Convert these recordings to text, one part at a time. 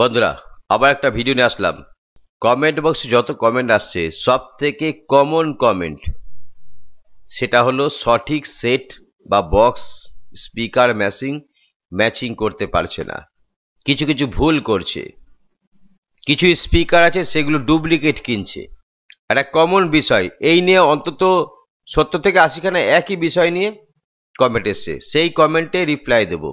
বন্ধুরা আবার একটা ভিডিও নিয়ে আসলাম কমেন্ট বক্সে যত কমেন্ট আসছে সব থেকে কমন কমেন্ট সেটা হলো সঠিক সেট বা বক্স স্পিকার ম্যাচিং ম্যাচিং করতে পারছে না কিছু কিছু ভুল করছে কিছু স্পিকার আছে সেগুলো ডুপ্লিকেট কিনছে একটা কমন বিষয় এই নিয়ে অন্তত সত্তর থেকে আশিখানা একই বিষয় নিয়ে কমেন্ট এসছে সেই কমেন্টে রিপ্লাই দেবো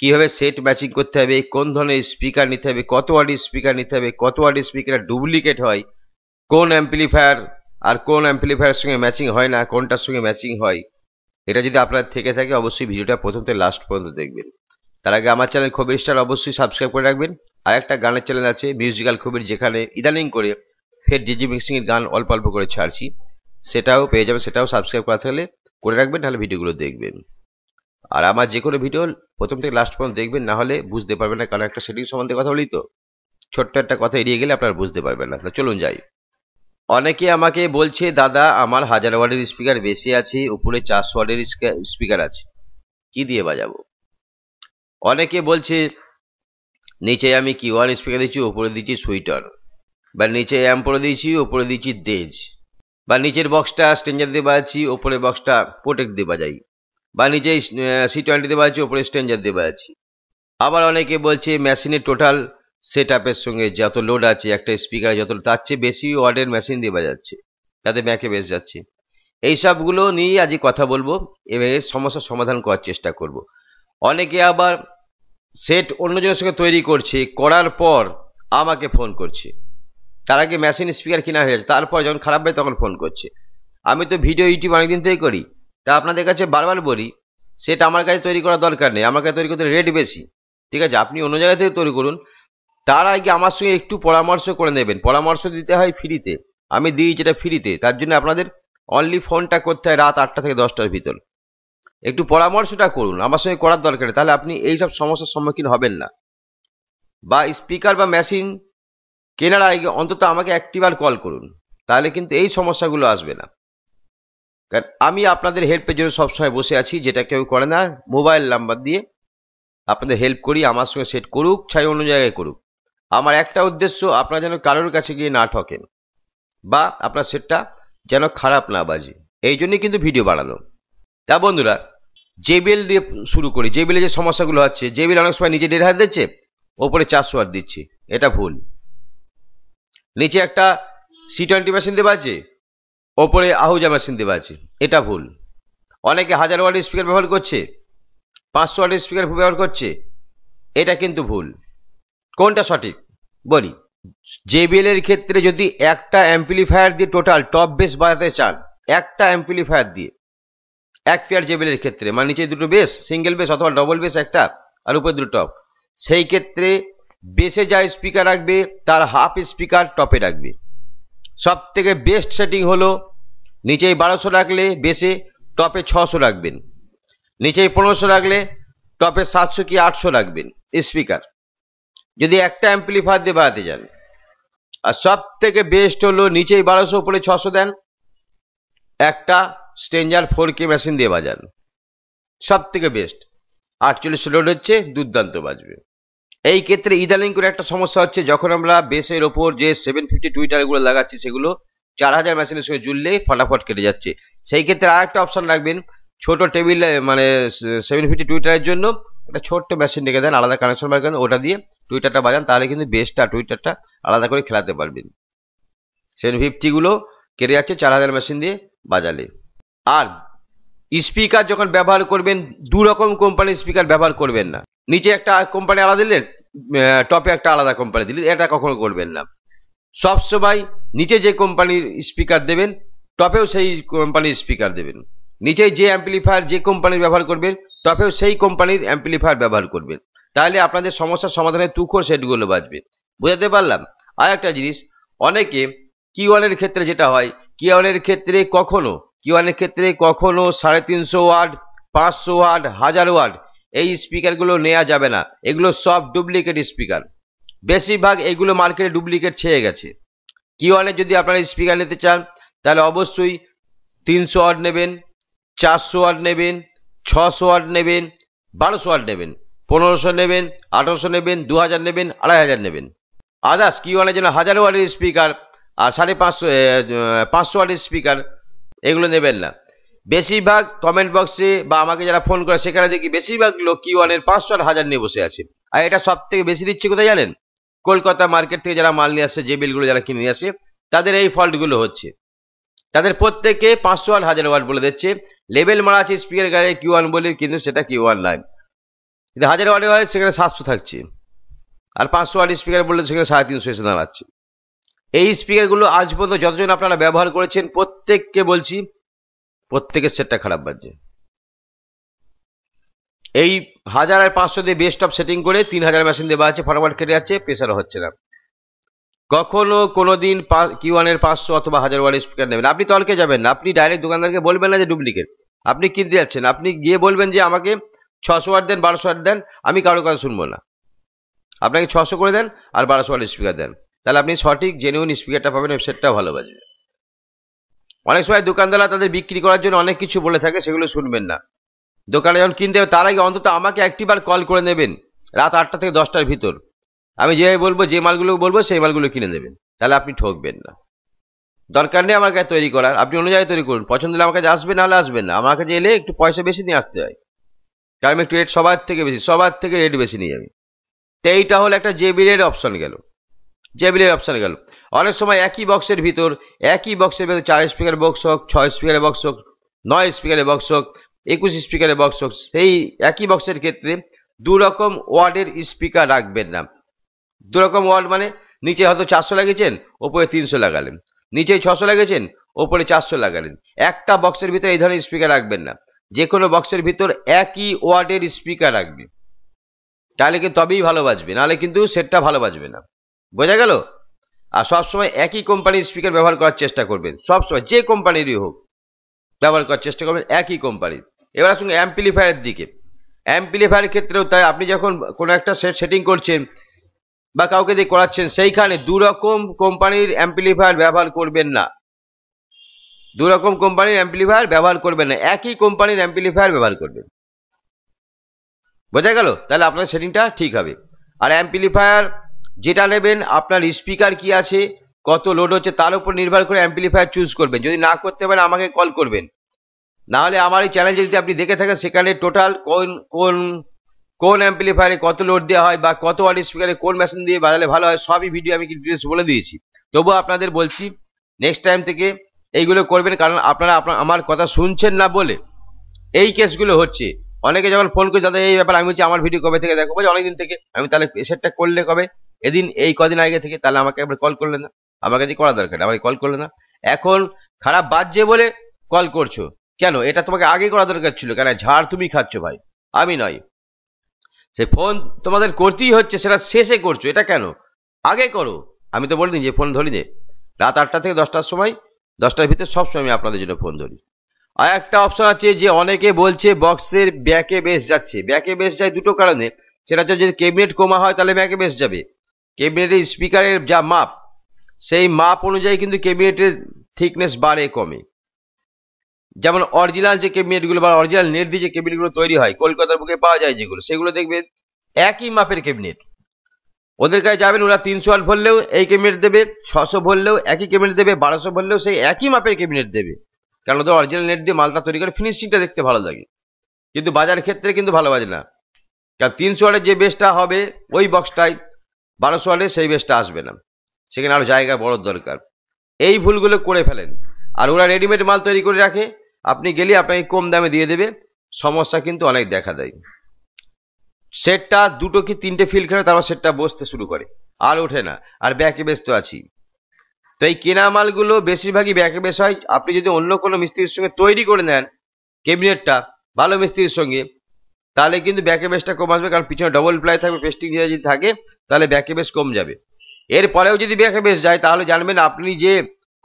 কিভাবে সেট ম্যাচিং করতে হবে কোন ধরনের স্পিকার নিতে হবে কত ওয়ার্ডের স্পিকার নিতে হবে কত ওয়ার্ডের স্পিকার ডুপ্লিকেট হয় কোন অ্যাম্পলিফায়ার আর কোন অ্যাম্পলিফায়ারের সঙ্গে ম্যাচিং হয় না কোনটার সঙ্গে ম্যাচিং হয় এটা যদি আপনার থেকে থাকে অবশ্যই ভিডিওটা প্রথম থেকে লাস্ট পর্যন্ত দেখবেন তার আগে আমার চ্যানেল খবির স্টার অবশ্যই সাবস্ক্রাইব করে রাখবেন আর একটা গানের চ্যানেল আছে মিউজিক্যাল খবির যেখানে ইদানিং করে ফের ডিজি মিক্সিংয়ের গান অল্প অল্প করে ছাড়ছি সেটাও পেয়ে যাবে সেটাও সাবস্ক্রাইব করা থাকলে করে রাখবেন তাহলে ভিডিওগুলো দেখবেন আর আমার যে কোনো ভিডিও প্রথম থেকে লাস্ট পর্যন্ত দেখবেন না হলে বুঝতে পারবেন না কারণ একটা সেটিং সম্বন্ধে কথা বলি তো ছোট্ট একটা কথা এড়িয়ে গেলে আপনারা বুঝতে পারবেন না তাহলে চলুন যাই অনেকে আমাকে বলছে দাদা আমার হাজার ওয়ার্ডের স্পিকার বেশি আছে উপরে চারশো ওয়ার্ডের স্পিকার আছে কি দিয়ে বাজাবো অনেকে বলছে নিচে আমি কিউআর স্পিকার দিচ্ছি ওপরে দিচ্ছি সুইটার বা নিচে অ্যাম্পোরে দিয়েছি ওপরে দিচ্ছি দেজ বা নিচের বক্সটা স্টেঞ্জার দিয়ে বাজাচ্ছি ওপরে বক্সটা প্রোটেক্ট দিয়ে বাজাই বা নিজেই সি টোয়েন্টি দেওয়া আছে ওপরে স্ট্রেঞ্জার দেওয়া আছে আবার অনেকে বলছে মেশিনের টোটাল সেট আপের সঙ্গে যত লোড আছে একটা স্পিকার যত তার চেয়ে বেশি ওয়ার্ডের মেশিন দেওয়া যাচ্ছে তাতে ব্যাঁকে বেশ যাচ্ছে এই সবগুলো নিয়ে আজকে কথা বলবো এবং এর সমস্যার সমাধান করার চেষ্টা করব। অনেকে আবার সেট অন্যজনের সঙ্গে তৈরি করছে করার পর আমাকে ফোন করছে তার আগে মেশিন স্পিকার কিনা হয়ে যাচ্ছে তারপর যখন খারাপ হয় তখন ফোন করছে আমি তো ভিডিও ইউটিউব অনেকদিন থেকে করি তা আপনাদের কাছে বারবার বলি সেটা আমার কাছে তৈরি করা দরকার নেই আমার কাছে তৈরি করতে রেট বেশি ঠিক আছে আপনি অন্য জায়গা থেকে তৈরি করুন তার আগে আমার সঙ্গে একটু পরামর্শ করে নেবেন পরামর্শ দিতে হয় ফ্রিতে আমি দিই যেটা ফ্রিতে তার জন্য আপনাদের অনলি ফোনটা করতে হয় রাত আটটা থেকে দশটার ভিতর একটু পরামর্শটা করুন আমার সঙ্গে করার দরকার তাহলে আপনি এই সব সমস্যার সম্মুখীন হবেন না বা স্পিকার বা মেশিন কেনার আগে অন্তত আমাকে একটিবার কল করুন তাহলে কিন্তু এই সমস্যাগুলো আসবে না কারণ আমি আপনাদের হেল্পের জন্য সবসময় বসে আছি যেটা কেউ করে না মোবাইল নাম্বার দিয়ে আপনাদের হেল্প করি আমার সঙ্গে সেট করুক চাই অন্য জায়গায় করুক আমার একটা উদ্দেশ্য আপনারা যেন কারোর কাছে গিয়ে না ঠকেন বা আপনার সেটটা যেন খারাপ না বাজে এই জন্যই কিন্তু ভিডিও বানানো তা বন্ধুরা জেবিএল দিয়ে শুরু করি জেবিএলে যে সমস্যাগুলো হচ্ছে জেবিএল অনেক সময় নিচে দেড় হাজার দিচ্ছে ওপরে চারশো আর দিচ্ছে এটা ভুল নিচে একটা সি টোয়েন্টি মেশিন দেওয়া আছে ওপরে মেশিন দেওয়া আছে এটা ভুল অনেকে হাজার ওয়ার্ডের স্পিকার ব্যবহার করছে পাঁচশো ওয়ার্ডের স্পিকার ব্যবহার করছে এটা কিন্তু ভুল কোনটা সঠিক বলি যে এর ক্ষেত্রে যদি একটা অ্যাম্পলিফায়ার দিয়ে টোটাল টপ বেস বাজাতে চান একটা অ্যাম্পলিফায়ার দিয়ে এক পেয়ার জেবিএল ক্ষেত্রে মানে নিচে দুটো বেস সিঙ্গেল বেস অথবা ডবল বেস একটা আর উপরে দুটো টপ সেই ক্ষেত্রে বেসে যা স্পিকার রাখবে তার হাফ স্পিকার টপে রাখবে সব থেকে বেস্ট সেটিং হলো নিচেই বারোশো রাখলে বেসে টপে ছশো রাখবেন নিচেই পনেরোশো রাখলে টপে সাতশো কি আটশো রাখবেন স্পিকার যদি একটা অ্যাম্পলিফায়ার দিয়ে বাড়াতে যান আর সব থেকে বেস্ট হলো নিচেই বারোশো উপরে ছশো দেন একটা স্টেঞ্জার ফোর কে মেশিন দিয়ে বাজান সব থেকে বেস্ট আটচল্লিশ লোড হচ্ছে দুর্দান্ত বাজবে এই ক্ষেত্রে ইদানিং করে একটা সমস্যা হচ্ছে যখন আমরা বেসের ওপর যে সেভেন ফিফটি টুইটারগুলো লাগাচ্ছি সেগুলো চার হাজার মেশিনের সঙ্গে জুড়লে ফটাফট কেটে যাচ্ছে সেই ক্ষেত্রে আর একটা অপশান রাখবেন ছোট টেবিল মানে সেভেন ফিফটি টুইটারের জন্য একটা ছোট্ট মেশিন রেখে দেন আলাদা কানেকশন বার করেন ওটা দিয়ে টুইটারটা বাজান তাহলে কিন্তু বেসটা টুইটারটা আলাদা করে খেলাতে পারবেন সেভেন ফিফটিগুলো কেটে যাচ্ছে চার হাজার মেশিন দিয়ে বাজালে আর স্পিকার যখন ব্যবহার করবেন দু রকম কোম্পানির স্পিকার ব্যবহার করবেন না নিচে একটা কোম্পানি আলাদা দিলেন টপে একটা আলাদা কোম্পানি দিলেন এটা কখনো করবেন না সবসময় নিচে যে কোম্পানির স্পিকার দেবেন টপেও সেই কোম্পানির স্পিকার দেবেন নিচে যে অ্যাম্পলিফায়ার যে কোম্পানির ব্যবহার করবেন টপেও সেই কোম্পানির অ্যাম্পলিফায়ার ব্যবহার করবেন তাহলে আপনাদের সমস্যার সমাধানে তুখো সেটগুলো বাঁচবে বোঝাতে পারলাম আর একটা জিনিস অনেকে কিওয়ানের ক্ষেত্রে যেটা হয় কিওয়ানের ক্ষেত্রে কখনো কিওয়ানের ক্ষেত্রে কখনো সাড়ে তিনশো ওয়ার্ড পাঁচশো ওয়ার্ড হাজার ওয়ার্ড এই স্পিকারগুলো নেওয়া যাবে না এগুলো সব ডুপ্লিকেট স্পিকার বেশিরভাগ এগুলো মার্কেটে ডুপ্লিকেট ছেয়ে গেছে কি যদি আপনারা স্পিকার নিতে চান তাহলে অবশ্যই তিনশো ওয়াট নেবেন চারশো ওয়াট নেবেন ছশো ওয়াট নেবেন বারোশো ওয়াট নেবেন পনেরোশো নেবেন আঠারোশো নেবেন দু হাজার নেবেন আড়াই হাজার নেবেন আদার্স কি ওয়ানের জন্য হাজার ওয়ার্ডের স্পিকার আর সাড়ে পাঁচশো পাঁচশো ওয়াটের স্পিকার এগুলো নেবেন না বেশিরভাগ কমেন্ট বক্সে বা আমাকে যারা ফোন করে সেখানে দেখি বেশিরভাগ লোক কি ওয়ানের পাঁচশো আর হাজার নিয়ে বসে আছে আর এটা সব থেকে বেশি দিচ্ছে কোথায় জানেন কলকাতা মার্কেট থেকে যারা মাল নিয়ে আসে যে বিলগুলো যারা কিনে নিয়ে আসে তাদের এই ফল্টগুলো হচ্ছে তাদের প্রত্যেকে পাঁচশো আর হাজার ওয়াট বলে দিচ্ছে লেভেল মারা আছে স্পিকার গায়ে কিউ ওয়ান বলে কিন্তু সেটা কিউ ওয়ান নয় কিন্তু হাজার ওয়াটে হয় সেখানে সাতশো থাকছে আর পাঁচশো ওয়াট স্পিকার বললে সেখানে সাড়ে তিনশো এসে দাঁড়াচ্ছে এই স্পিকারগুলো আজ পর্যন্ত যতজন আপনারা ব্যবহার করেছেন প্রত্যেককে বলছি প্রত্যেকের সেটটা খারাপ বাজছে এই হাজার আর পাঁচশো দিয়ে বেস্ট অফ সেটিং করে তিন হাজার মেশিন দেওয়া আছে ফটোফাট কেটে যাচ্ছে প্রেশার হচ্ছে না কখনো কোনো দিন কিউ ওয়ানের পাঁচশো অথবা হাজার ওয়ার স্পিকার নেবেন আপনি তলকে যাবেন না আপনি ডাইরেক্ট দোকানদারকে বলবেন না যে ডুপ্লিকেট আপনি কিনতে যাচ্ছেন আপনি গিয়ে বলবেন যে আমাকে ছশো ওয়াট দেন বারোশো ওয়ার দেন আমি কারো কথা শুনবো না আপনাকে ছশো করে দেন আর বারোশো ওয়ার স্পিকার দেন তাহলে আপনি সঠিক জেনুইন স্পিকারটা পাবেন ওয়েবসাইটটা ভালো বাজবে অনেক সময় দোকানদাররা তাদের বিক্রি করার জন্য অনেক কিছু বলে থাকে সেগুলো শুনবেন না দোকানে যখন কিনতে হবে তার আগে অন্তত আমাকে একটিবার কল করে নেবেন রাত আটটা থেকে দশটার ভিতর আমি যে বলবো যে মালগুলো বলবো সেই মালগুলো কিনে নেবেন তাহলে আপনি ঠকবেন না দরকার নেই আমার কাছে তৈরি করার আপনি অনুযায়ী তৈরি করুন পছন্দ হলে আমার কাছে আসবেন নাহলে আসবেন না আমার কাছে এলে একটু পয়সা বেশি নিয়ে আসতে হয় কারণ একটু রেট সবার থেকে বেশি সবার থেকে রেট বেশি নিয়ে যাবে তো এইটা হলো একটা জেবিলের অপশন গেল জেবিলের অপশন গেল অনেক সময় একই বক্সের ভিতর একই বক্সের ভিতর চার স্পিকারের বক্স হোক ছয় স্পিকারের বক্স হোক নয় স্পিকারের বক্স হোক একুশ স্পিকারের বক্স হোক সেই একই বক্সের ক্ষেত্রে দুরকম ওয়ার্ডের স্পিকার রাখবেন না দুরকম ওয়ার্ড মানে নিচে হয়তো চারশো লাগিয়েছেন ওপরে তিনশো লাগালেন নিচে ছশো লাগিয়েছেন ওপরে চারশো লাগালেন একটা বক্সের ভিতরে এই ধরনের স্পিকার রাখবেন না যে কোনো বক্সের ভিতর একই ওয়ার্ডের স্পিকার রাখবে তাহলে কিন্তু তবেই ভালো বাজবে নাহলে কিন্তু সেটটা ভালো বাজবে না বোঝা গেল আর সবসময় একই কোম্পানির স্পিকার ব্যবহার করার চেষ্টা করবেন সবসময় যে কোম্পানিরই হোক ব্যবহার করার চেষ্টা করবেন একই কোম্পানির এবার আসুন অ্যাম্পলিফায়ারের দিকে অ্যাম্পলিফায়ারের ক্ষেত্রেও তাই আপনি যখন কোনো একটা সেট সেটিং করছেন বা কাউকে দিয়ে করাচ্ছেন সেইখানে দুরকম কোম্পানির অ্যাম্পলিফায়ার ব্যবহার করবেন না দুরকম কোম্পানির অ্যাম্পলিফায়ার ব্যবহার করবেন না একই কোম্পানির অ্যাম্পলিফায়ার ব্যবহার করবেন বোঝা গেল তাহলে আপনার সেটিংটা ঠিক হবে আর অ্যাম্পলিফায়ার যেটা নেবেন আপনার স্পিকার কি আছে কত লোড হচ্ছে তার উপর নির্ভর করে অ্যাম্পলিফায়ার চুজ করবেন যদি না করতে পারেন আমাকে কল করবেন নাহলে আমার এই চ্যানেল যদি আপনি দেখে থাকেন সেখানে টোটাল কোন কোন কোন অ্যাম্পলিফায়ারে কত লোড দেওয়া হয় বা কত ওয়াট স্পিকারে কোন মেশিন দিয়ে বাজালে ভালো হয় সবই ভিডিও আমি ডিটেলস বলে দিয়েছি তবু আপনাদের বলছি নেক্সট টাইম থেকে এইগুলো করবেন কারণ আপনারা আপনার আমার কথা শুনছেন না বলে এই কেসগুলো হচ্ছে অনেকে যখন ফোন করে দাদা এই ব্যাপার আমি বলছি আমার ভিডিও কবে থেকে দেখো বলছি অনেকদিন থেকে আমি তাহলে সেটটা করলে কবে এদিন এই কদিন আগে থেকে তাহলে আমাকে একবার কল করলে না আমাকে যে করা দরকার আমাকে কল করলে না এখন খারাপ বাজছে বলে কল করছো কেন এটা তোমাকে আগে করা দরকার ছিল কেন ঝাড় তুমি খাচ্ছ ভাই আমি নয় সে ফোন তোমাদের করতেই হচ্ছে সেটা শেষে করছো এটা কেন আগে করো আমি তো বলিনি যে ফোন ধরি দে রাত আটটা থেকে দশটার সময় দশটার ভিতরে সবসময় আমি আপনাদের জন্য ফোন ধরি আর একটা অপশন আছে যে অনেকে বলছে বক্সের ব্যাকে বেশ যাচ্ছে ব্যাকে বেশ যায় দুটো কারণে সেটা হচ্ছে যদি ক্যাবিনেট কমা হয় তাহলে ব্যাকে বেশ যাবে ক্যাবিনেটের স্পিকারের যা মাপ সেই মাপ অনুযায়ী কিন্তু ক্যাবিনেটের থিকনেস বাড়ে কমে যেমন অরিজিনাল যে ক্যাবিনেটগুলো বা অরিজিনাল নেট দিয়ে যে ক্যাবিনেটগুলো তৈরি হয় কলকাতার বুকে পাওয়া যায় যেগুলো সেগুলো দেখবে একই মাপের ক্যাবিনেট ওদের কাছে যাবেন ওরা তিনশো আট ভরলেও এই ক্যাবিনেট দেবে ছশো ভরলেও একই ক্যাবিনেট দেবে বারোশো ভরলেও সেই একই মাপের ক্যাবিনেট দেবে কারণ ওদের অরিজিনাল নেট দিয়ে মালটা তৈরি করে ফিনিশিংটা দেখতে ভালো লাগে কিন্তু বাজার ক্ষেত্রে কিন্তু ভালো বাজে না কারণ তিনশো আটের যে বেসটা হবে ওই বক্সটায় বারোশো ওয়াটে সেই বেসটা আসবে না সেখানে আরও জায়গা বড় দরকার এই ভুলগুলো করে ফেলেন আর ওরা রেডিমেড মাল তৈরি করে রাখে আপনি গেলে আপনাকে কম দামে দিয়ে দেবে সমস্যা কিন্তু অনেক দেখা দেয় সেটটা দুটো কি তিনটে ফিল খেলে তারপর সেটটা বসতে শুরু করে আর ওঠে না আর ব্যাকে ব্যস্ত আছি তো এই কেনা মালগুলো বেশিরভাগই ব্যাকে বেশ হয় আপনি যদি অন্য কোনো মিস্ত্রির সঙ্গে তৈরি করে নেন ক্যাবিনেটটা ভালো মিস্ত্রির সঙ্গে তাহলে কিন্তু ব্যাকে বেসটা কম আসবে কারণ পিছনে ডবল প্লাই থাকবে পেস্টিং যদি থাকে তাহলে ব্যাকে বেস কম যাবে এরপরেও যদি ব্যাকে বেস যায় তাহলে জানবেন আপনি যে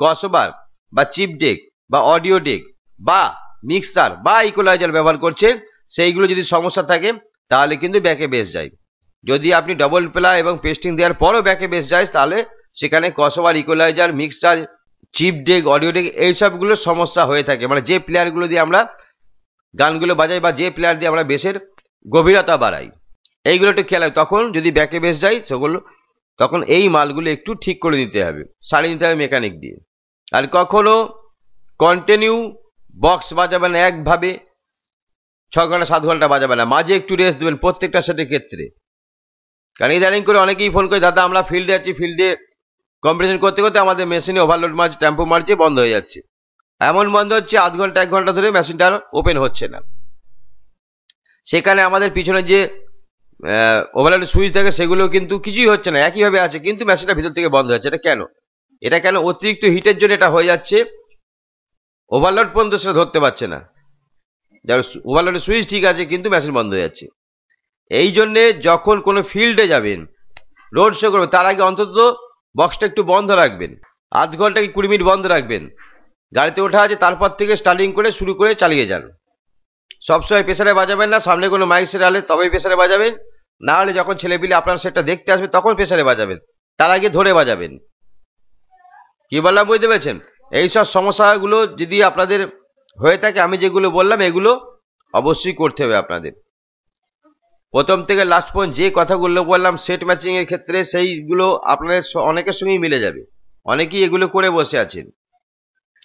কসবার বা চিপ ডেক বা অডিও ডেক বা মিক্সার বা ইকোলাইজার ব্যবহার করছেন সেইগুলো যদি সমস্যা থাকে তাহলে কিন্তু ব্যাকে বেস যায় যদি আপনি ডবল প্লাই এবং পেস্টিং দেওয়ার পরও ব্যাকে বেস যায় তাহলে সেখানে crossover equalizer mixer chip deck audio deck এইসবগুলো সমস্যা হয়ে থাকে মানে যে প্লেয়ারগুলো দিয়ে আমরা গানগুলো বাজাই বা যে প্লেয়ার দিয়ে আমরা বেসের গভীরতা বাড়াই এইগুলো একটু খেয়াল তখন যদি ব্যাকে বেস যাই সেগুলো তখন এই মালগুলো একটু ঠিক করে দিতে হবে সারিয়ে নিতে হবে মেকানিক দিয়ে আর কখনো কন্টিনিউ বক্স বাজাবেন একভাবে ছ ঘন্টা সাত ঘন্টা বাজাবে না মাঝে একটু রেস্ট দেবেন প্রত্যেকটা সেটের ক্ষেত্রে কারণ ইদানিং করে অনেকেই ফোন করে দাদা আমরা ফিল্ডে আছি ফিল্ডে কম্পিটিশন করতে করতে আমাদের মেশিনে ওভারলোড মারছে টেম্পো মারছে বন্ধ হয়ে যাচ্ছে এমন বন্ধ হচ্ছে আধ ঘন্টা এক ঘন্টা ধরে মেশিনটা ওপেন হচ্ছে না সেখানে আমাদের পিছনে যে ওভারলোড সুইচ থাকে সেগুলো কিন্তু কিছুই হচ্ছে না একইভাবে আছে কিন্তু মেশিনটা ভিতর থেকে বন্ধ হচ্ছে এটা কেন এটা কেন অতিরিক্ত হিটের জন্য এটা হয়ে যাচ্ছে ওভারলোড পর্যন্ত সেটা ধরতে পারছে না যার ওভারলোডের সুইচ ঠিক আছে কিন্তু মেশিন বন্ধ হয়ে যাচ্ছে এই জন্যে যখন কোনো ফিল্ডে যাবেন রোড শো করবেন তার আগে অন্তত বক্সটা একটু বন্ধ রাখবেন আধ ঘন্টা কি কুড়ি মিনিট বন্ধ রাখবেন গাড়িতে ওঠা আছে তারপর থেকে স্টার্টিং করে শুরু করে চালিয়ে যান সবসময় প্রেশারে বাজাবেন না সামনে কোনো মাইক সেট আলে তবেই প্রেশারে বাজাবেন না হলে যখন ছেলেপিলে আপনার সেটটা দেখতে আসবে তখন প্রেশারে বাজাবেন তার আগে ধরে বাজাবেন কি বললাম বুঝতে পেরেছেন এইসব সমস্যাগুলো যদি আপনাদের হয়ে থাকে আমি যেগুলো বললাম এগুলো অবশ্যই করতে হবে আপনাদের প্রথম থেকে লাস্ট পর্যন্ত যে কথাগুলো বললাম সেট ম্যাচিংয়ের ক্ষেত্রে সেইগুলো আপনাদের অনেকের সঙ্গেই মিলে যাবে অনেকেই এগুলো করে বসে আছেন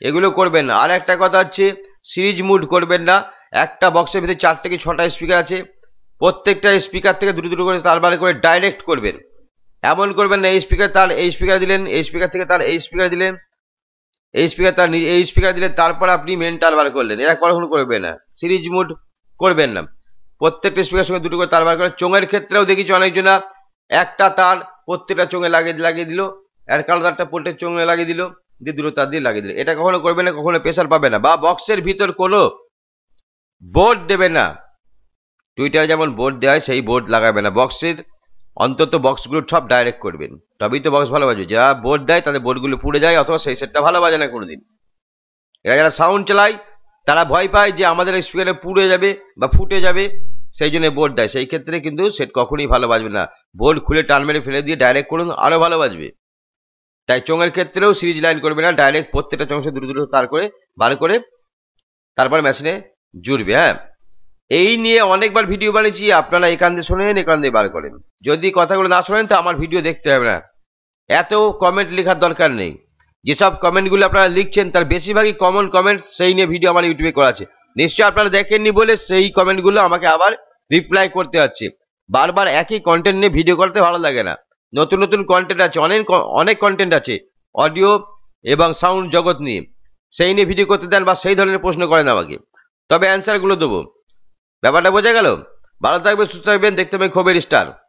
এগুলো করবেন না আর একটা কথা হচ্ছে সিরিজ মুড করবেন না একটা বক্সের ভিতরে চার থেকে ছটা স্পিকার আছে প্রত্যেকটা স্পিকার থেকে দুটো দুটো করে তার করে ডাইরেক্ট করবেন এমন করবেন না এই স্পিকার তার এই স্পিকার দিলেন এই স্পিকার থেকে তার এই স্পিকার দিলেন এই স্পিকার তার এই স্পিকার দিলেন তারপর আপনি মেন তার বার করলেন এরা কখনো করবেন না সিরিজ মুড করবেন না প্রত্যেকটা স্পিকার সঙ্গে দুটো করে তার বার করে চোঙের ক্ষেত্রেও দেখেছি অনেকজনা একটা তার প্রত্যেকটা চোঙে লাগিয়ে লাগিয়ে দিল এর কালো তারটা পোল্টের চোঙে লাগিয়ে দিল দিয়ে দুটো তার দিয়ে লাগিয়ে দিলে এটা কখনো করবে না কখনো প্রেশার পাবে না বা বক্সের ভিতর কোনো বোর্ড দেবে না টুইটারে যেমন বোর্ড দেওয়া হয় সেই বোর্ড লাগাবে না বক্সের অন্তত বক্সগুলো সব ডাইরেক্ট করবেন তবেই তো বক্স ভালো বাজবে যারা বোর্ড দেয় তাদের বোর্ডগুলো পুড়ে যায় অথবা সেই সেটটা ভালো বাজে না কোনোদিন এরা যারা সাউন্ড চালায় তারা ভয় পায় যে আমাদের স্পিকারে পুড়ে যাবে বা ফুটে যাবে সেই জন্য বোর্ড দেয় সেই ক্ষেত্রে কিন্তু সেট কখনোই ভালো বাজবে না বোর্ড খুলে টান মেরে ফেলে দিয়ে ডাইরেক্ট করুন আরও ভালো বাজবে তাই চোঙের ক্ষেত্রেও সিরিজ লাইন করবে না ডাইরেক্ট প্রত্যেকটা চংশে দুটো দূরে তার করে বার করে তারপর মেশিনে জুড়বে হ্যাঁ এই নিয়ে অনেকবার ভিডিও বানিয়েছি আপনারা এখান দিয়ে শোনেন এখান দিয়ে বার করেন যদি কথাগুলো না শোনেন তো আমার ভিডিও দেখতে হবে না এত কমেন্ট লেখার দরকার নেই যেসব কমেন্টগুলো আপনারা লিখছেন তার বেশিরভাগই কমন কমেন্ট সেই নিয়ে ভিডিও আমার ইউটিউবে করা আছে নিশ্চয়ই আপনারা দেখেননি বলে সেই কমেন্টগুলো আমাকে আবার রিপ্লাই করতে হচ্ছে বারবার একই কন্টেন্ট নিয়ে ভিডিও করতে ভালো লাগে না নতুন নতুন কন্টেন্ট আছে অনেক অনেক কন্টেন্ট আছে অডিও এবং সাউন্ড জগৎ নিয়ে সেই নিয়ে ভিডিও করতে দেন বা সেই ধরনের প্রশ্ন করেন আমাকে তবে অ্যান্সারগুলো দেবো ব্যাপারটা বোঝা গেল ভালো থাকবেন সুস্থ থাকবেন দেখতে পাবেন খুবই স্টার